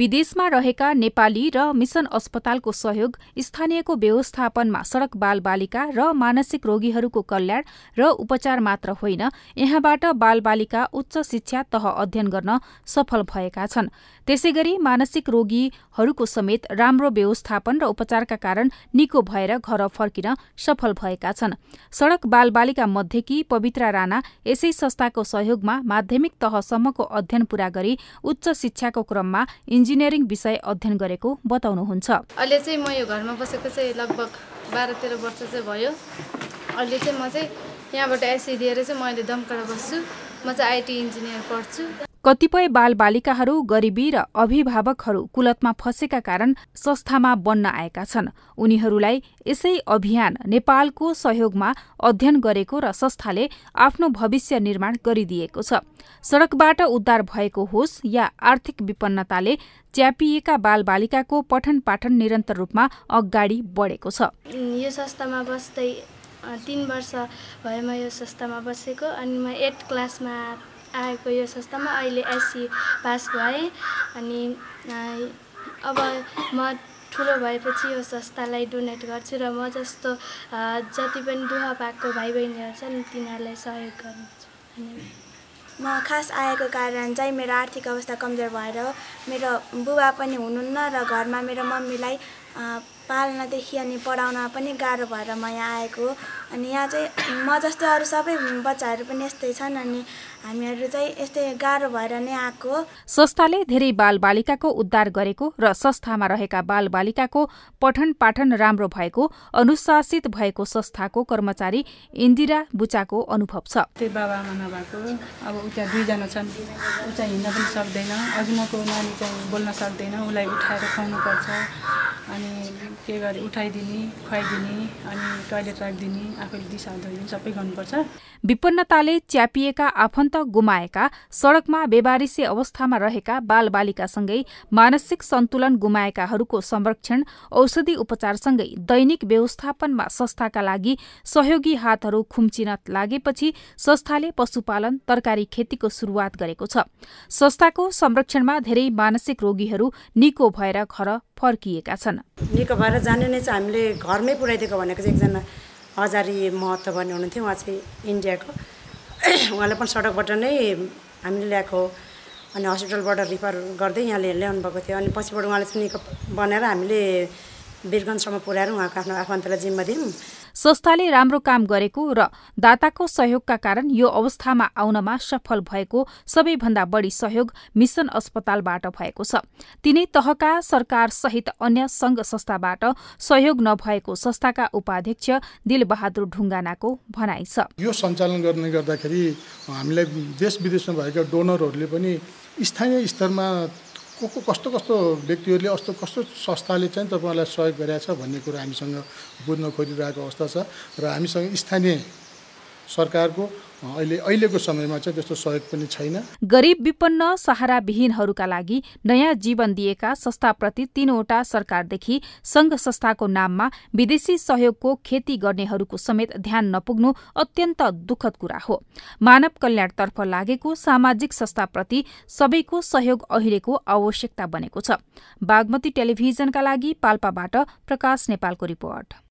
विदेशमा रहेका नेपाली र मिशन अस्पतालको सहयोग स्थानीयको व्यवस्थापनमा सड़क बालबालिका र मानसिक रोगीहरूको कल्याण र उपचार मात्र होइन यहाँबाट बालबालिका उच्च शिक्षा तह अध्ययन गर्न सफल भएका छन् त्यसै गरी मानसिक रोगीहरूको समेत राम्रो व्यवस्थापन र उपचारका कारण निको भएर घर फर्किन सफल भएका छन् सड़क बालबालिका मध्येकी पवित्रा राणा यसै संस्थाको सहयोगमा माध्यमिक तहसम्मको अध्ययन पूरा गरी उच्च शिक्षाको क्रममा इन्जिनियरिङ विषय अध्ययन गरेको बताउनुहुन्छ अहिले चाहिँ म यो घरमा बसेको चाहिँ लगभग बाह्र तेह्र वर्ष चाहिँ भयो अहिले चाहिँ म चाहिँ यहाँबाट एससी दिएर चाहिँ मैले दमकडा बस्छु म चाहिँ आइटी इन्जिनियर पढ्छु कतिपय बाल बालबालिकाहरू गरिबी र अभिभावकहरू कुलतमा फँसेका कारण संस्थामा बन्न आएका छन् उनीहरूलाई यसै अभियान नेपालको सहयोगमा अध्ययन गरेको र संस्थाले आफ्नो भविष्य निर्माण गरिदिएको छ सड़कबाट उद्धार भएको होस् या आर्थिक विपन्नताले च्यापिएका बालबालिकाको पठन पाठन निरन्तर रूपमा अगाडि बढेको छ यो संस्थामा बस्दै तिन वर्ष भए म यो संस्थामा बसेको अनि म एट क्लासमा आएको यो संस्थामा अहिले एससी पास भएँ अनि अब म ठुलो भएपछि यो संस्थालाई डोनेट गर्छु र म जस्तो जति पनि दुःख पाएको भाइ बहिनीहरू छन् तिनीहरूलाई सहयोग गर्नुहुन्छ अनि म खास आएको कारण चाहिँ मेरो आर्थिक अवस्था कमजोर भएर मेरो बुबा पनि हुनुहुन्न र घरमा मेरो मम्मीलाई पाल्नदेखि अनि पढाउन पनि गाह्रो भएर म यहाँ आएको अनि यहाँ चाहिँ म जस्तो अरू सबै बच्चाहरू पनि यस्तै छन् अनि हामीहरू चाहिँ यस्तै गाह्रो भएर नै आएको संस्थाले धेरै बालबालिकाको उद्धार गरेको र संस्थामा रहेका बालबालिकाको पठन पाठन राम्रो भएको अनुशासित भएको संस्थाको कर्मचारी इन्दिरा बुचाको अनुभव छ त्यो बाबामा नभएको अब उता दुईजना छन् उता हिँड्न पनि सक्दैन अघि नानी चाहिँ बोल्न सक्दैन उसलाई उठाएर पर्छ अनि के गरी उठाइदिने खुवाइदिने अनि टोइलेट राखिदिने आफैले दिसा धोइदिने सबै गर्नुपर्छ विपन्नताले च्यापिएका आफन्त गुमाएका सड़कमा बेबारिसे अवस्थामा रहेका बालबालिकासँगै मानसिक सन्तुलन गुमाएकाहरूको संरक्षण औषधि उपचारसँगै दैनिक व्यवस्थापनमा संस्थाका लागि सहयोगी हातहरू खुम्चिन लागेपछि संस्थाले पशुपालन तरकारी खेतीको शुरूआत गरेको छ संस्थाको संरक्षणमा धेरै मानसिक रोगीहरू निको भएर घर फर्किएका छन् निको भएर जाने नै चाहिँ हामीले घरमै पुऱ्याइदिएको भनेको चाहिँ एकजना हजारी महत्त्व भन्ने हुनुहुन्थ्यो उहाँ चाहिँ इन्डियाको उहाँलाई पनि सडकबाट नै हामीले ल्याएको अनि हस्पिटलबाट रिफर गर्दै यहाँले ल्याउनु भएको थियो अनि पछिबाट उहाँले चाहिँ निको बनाएर हामीले वीरगञ्जसम्म पुऱ्याएर उहाँको आफ्नो आफन्तलाई जिम्मा दियौँ संस्थाले राम्रो काम गरेको र दाताको सहयोगका कारण यो अवस्थामा आउनमा सफल भएको सबैभन्दा बढ़ी सहयोग मिशन अस्पतालबाट भएको छ तिनै तहका सरकार सहित अन्य संघ संस्थाबाट सहयोग नभएको संस्थाका उपाध्यक्ष दिलबहादुर ढुङ्गानाको भनाइ छ यो सञ्चालन गर्ने गर्दाखेरि हामीलाई देश विदेशमा भएका डोनरहरूले पनि स्थानीय स्तरमा को को कस्तो कस्तो व्यक्तिहरूले कस्तो कस्तो संस्थाले चाहिँ तपाईँहरूलाई सहयोग गरेका छ भन्ने कुरा हामीसँग बुझ्न खोजिरहेको अवस्था छ र हामीसँग स्थानीय सरकारको अहिले अहिलेको समयमा चाहिँ त्यस्तो सहयोग पनि छैन गरिब विपन्न सहाराविहीनहरूका लागि नयाँ जीवन दिएका संस्थाप्रति तीनवटा सरकारदेखि संघ संस्थाको नाममा विदेशी सहयोगको खेती गर्नेहरूको समेत ध्यान नपुग्नु अत्यन्त दुःखद कुरा हो मानव कल्याणतर्फ लागेको सामाजिक संस्थाप्रति सबैको सहयोग अहिलेको आवश्यकता बनेको छ बागमती टेलिभिजनका लागि पाल्पाबाट प्रकाश नेपालको रिपोर्ट